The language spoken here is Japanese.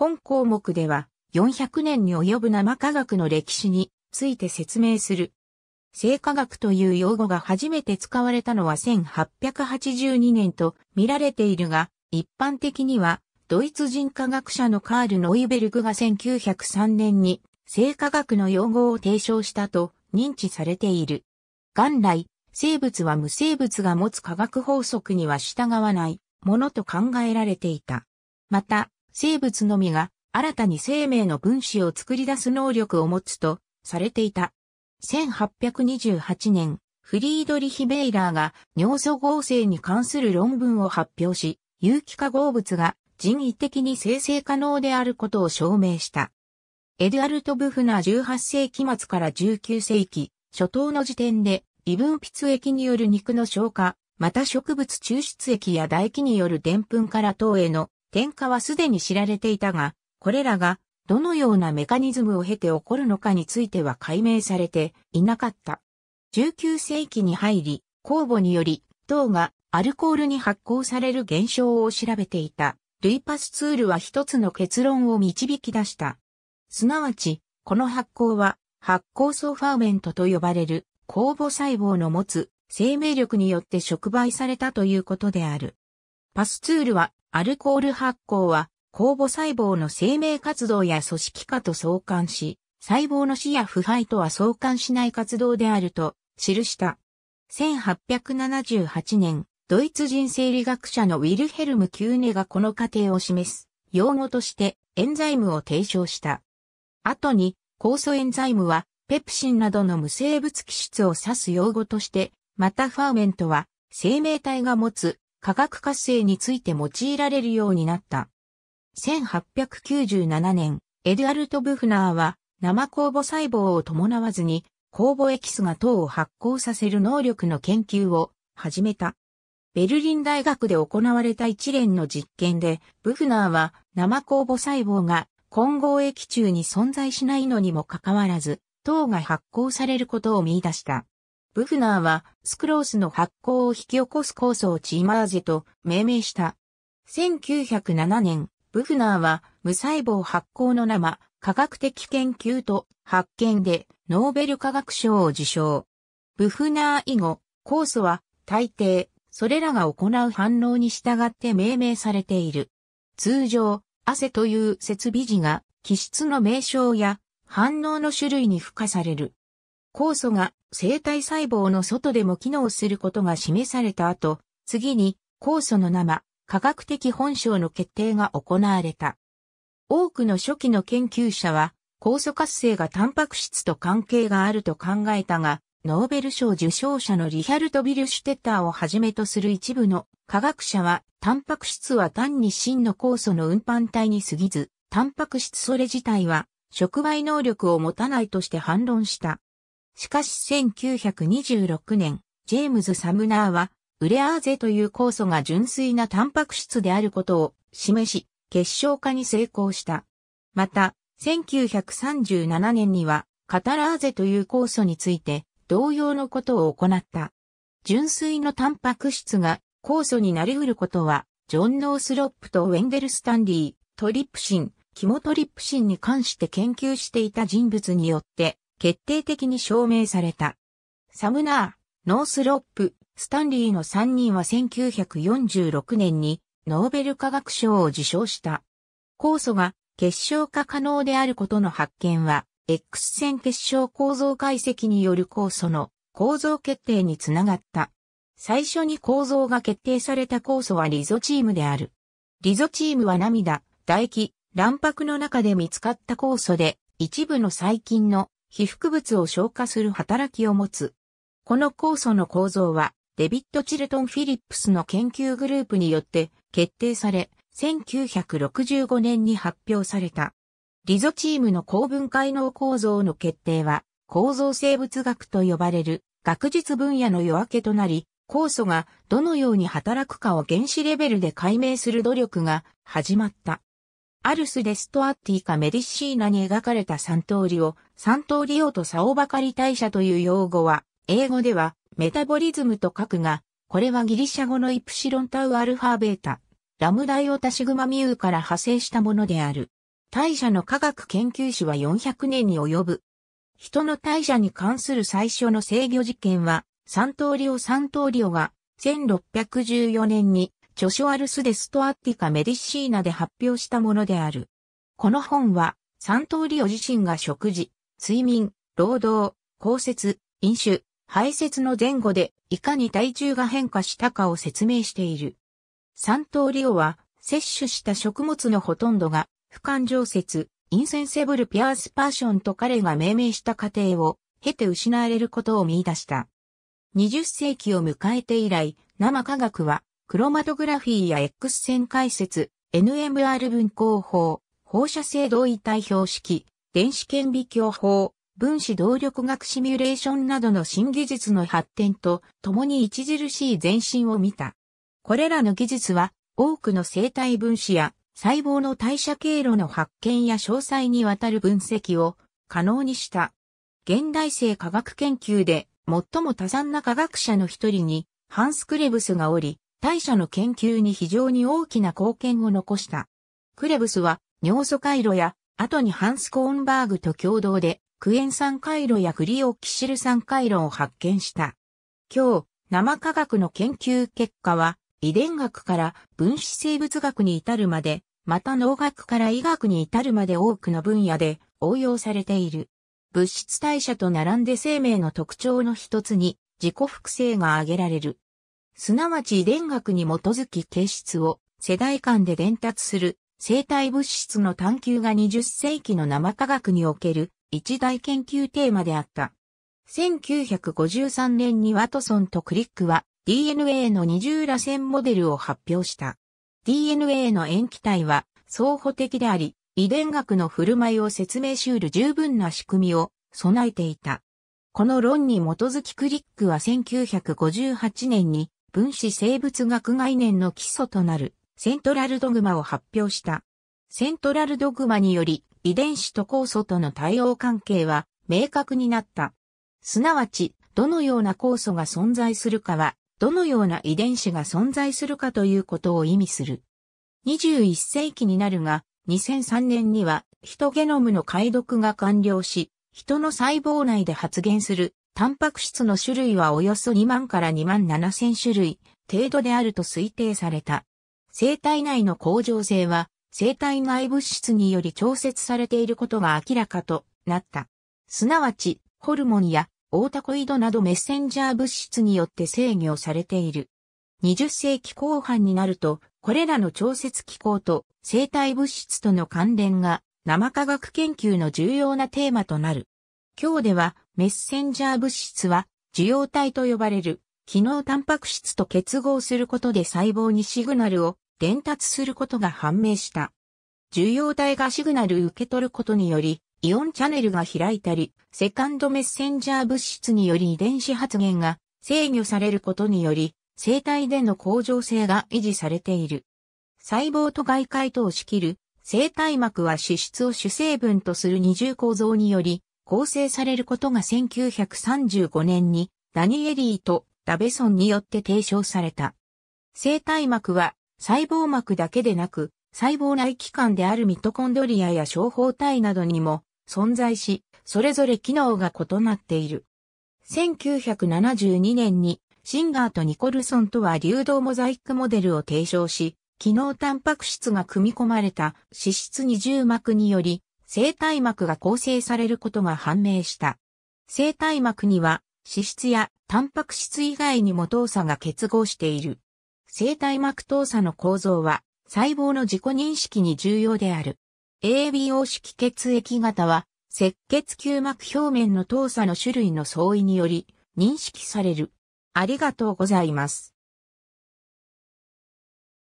本項目では400年に及ぶ生科学の歴史について説明する。生科学という用語が初めて使われたのは1882年と見られているが、一般的にはドイツ人科学者のカール・ノイベルグが1903年に生科学の用語を提唱したと認知されている。元来、生物は無生物が持つ科学法則には従わないものと考えられていた。また、生物のみが新たに生命の分子を作り出す能力を持つとされていた。1828年、フリードリヒ・ベイラーが尿素合成に関する論文を発表し、有機化合物が人為的に生成可能であることを証明した。エドアルト・ブフナー18世紀末から19世紀初頭の時点で、微分泌液による肉の消化、また植物抽出液や唾液による澱粉から糖への点火はすでに知られていたが、これらがどのようなメカニズムを経て起こるのかについては解明されていなかった。19世紀に入り、酵母により糖がアルコールに発酵される現象を調べていたルイパスツールは一つの結論を導き出した。すなわち、この発酵は発酵素ファーメントと呼ばれる酵母細胞の持つ生命力によって触媒されたということである。パスツールは、アルコール発酵は、酵母細胞の生命活動や組織化と相関し、細胞の死や腐敗とは相関しない活動であると記した。1878年、ドイツ人生理学者のウィルヘルム・キューネがこの過程を示す、用語としてエンザイムを提唱した。後に、酵素エンザイムは、ペプシンなどの無生物基質を指す用語として、またファーメントは、生命体が持つ化学活性について用いられるようになった。1897年、エドアルト・ブフナーは生酵母細胞を伴わずに酵母エキスが糖を発酵させる能力の研究を始めた。ベルリン大学で行われた一連の実験で、ブフナーは生酵母細胞が混合液中に存在しないのにもかかわらず、糖が発酵されることを見出した。ブフナーはスクロースの発酵を引き起こす酵素をチーマーゼと命名した。1907年、ブフナーは無細胞発酵の生、科学的研究と発見でノーベル科学賞を受賞。ブフナー以後、酵素は大抵、それらが行う反応に従って命名されている。通常、汗という設備時が気質の名称や反応の種類に付加される。酵素が生体細胞の外でも機能することが示された後、次に酵素の生、科学的本性の決定が行われた。多くの初期の研究者は、酵素活性がタンパク質と関係があると考えたが、ノーベル賞受賞者のリヒャルト・ビルシュテッターをはじめとする一部の科学者は、タンパク質は単に真の酵素の運搬体に過ぎず、タンパク質それ自体は、触媒能力を持たないとして反論した。しかし1926年、ジェームズ・サムナーは、ウレアーゼという酵素が純粋なタンパク質であることを示し、結晶化に成功した。また、1937年には、カタラーゼという酵素について、同様のことを行った。純粋のタンパク質が酵素になり得ることは、ジョン・ノースロップとウェンデル・スタンリー、トリプシン、キモトリプシンに関して研究していた人物によって決定的に証明された。サムナー、ノースロップ、スタンリーの3人は1946年にノーベル化学賞を受賞した。酵素が結晶化可能であることの発見は、X 線結晶構造解析による酵素の構造決定につながった。最初に構造が決定された酵素はリゾチームである。リゾチームは涙、唾液、卵白の中で見つかった酵素で、一部の細菌の被覆物を消化する働きを持つ。この酵素の構造は、デビッド・チルトン・フィリップスの研究グループによって決定され、1965年に発表された。リゾチームの高分解能構造の決定は、構造生物学と呼ばれる学術分野の夜明けとなり、酵素がどのように働くかを原子レベルで解明する努力が始まった。アルス・デストアッティかメディシーナに描かれた三通りを、三通り王とサオバカリ大社という用語は、英語ではメタボリズムと書くが、これはギリシャ語のイプシロンタウアルファベータ、ラムダイオタシグマミューから派生したものである。大社の科学研究史は400年に及ぶ。人の大社に関する最初の制御実験は、サントーリオ・サントーリオが1614年に著書アルスデストアッティカメディシーナで発表したものである。この本は、サントーリオ自身が食事、睡眠、労働、降雪、飲酒、排泄の前後でいかに体重が変化したかを説明している。サントーリオは摂取した食物のほとんどが不感情説、インセンセブルピアースパーションと彼が命名した過程を経て失われることを見出した。20世紀を迎えて以来、生科学はクロマトグラフィーや X 線解説、NMR 分光法、放射性同位体標識、電子顕微鏡法、分子動力学シミュレーションなどの新技術の発展と共に著しい前進を見た。これらの技術は多くの生体分子や細胞の代謝経路の発見や詳細にわたる分析を可能にした。現代生科学研究で最も多産な科学者の一人にハンス・クレブスがおり、代謝の研究に非常に大きな貢献を残した。クレブスは尿素回路や、後にハンス・コーンバーグと共同で、クエン酸回路やグリオキシル酸回路を発見した。今日、生科学の研究結果は、遺伝学から分子生物学に至るまで、また農学から医学に至るまで多くの分野で応用されている。物質代謝と並んで生命の特徴の一つに自己複製が挙げられる。すなわち遺伝学に基づき形質を世代間で伝達する生体物質の探求が20世紀の生科学における一大研究テーマであった。1953年にワトソンとクリックは DNA の二重螺旋モデルを発表した。DNA の塩基体は相補的であり、遺伝学の振る舞いを説明しうる十分な仕組みを備えていた。この論に基づきクリックは1958年に分子生物学概念の基礎となるセントラルドグマを発表した。セントラルドグマにより遺伝子と酵素との対応関係は明確になった。すなわち、どのような酵素が存在するかは、どのような遺伝子が存在するかということを意味する。21世紀になるが、2003年には、ヒトゲノムの解読が完了し、人の細胞内で発現するタンパク質の種類はおよそ2万から2万7千種類程度であると推定された。生体内の恒常性は、生体内物質により調節されていることが明らかとなった。すなわち、ホルモンやオータコイドなどメッセンジャー物質によって制御されている。20世紀後半になると、これらの調節機構と生体物質との関連が生科学研究の重要なテーマとなる。今日ではメッセンジャー物質は受容体と呼ばれる機能タンパク質と結合することで細胞にシグナルを伝達することが判明した。受容体がシグナル受け取ることにより、イオンチャネルが開いたり、セカンドメッセンジャー物質により遺伝子発現が制御されることにより、生体での向上性が維持されている。細胞と外界とを仕切る生体膜は脂質を主成分とする二重構造により構成されることが1935年にダニエリーとダベソンによって提唱された。生体膜は細胞膜だけでなく細胞内器官であるミトコンドリアや小胞体などにも存在し、それぞれ機能が異なっている。1972年にシンガーとニコルソンとは流動モザイクモデルを提唱し、機能タンパク質が組み込まれた脂質二重膜により生体膜が構成されることが判明した。生体膜には脂質やタンパク質以外にも糖鎖が結合している。生体膜糖鎖の構造は細胞の自己認識に重要である。ABO 式血液型は赤血球膜表面の糖鎖の種類の相違により認識される。ありがとうございます。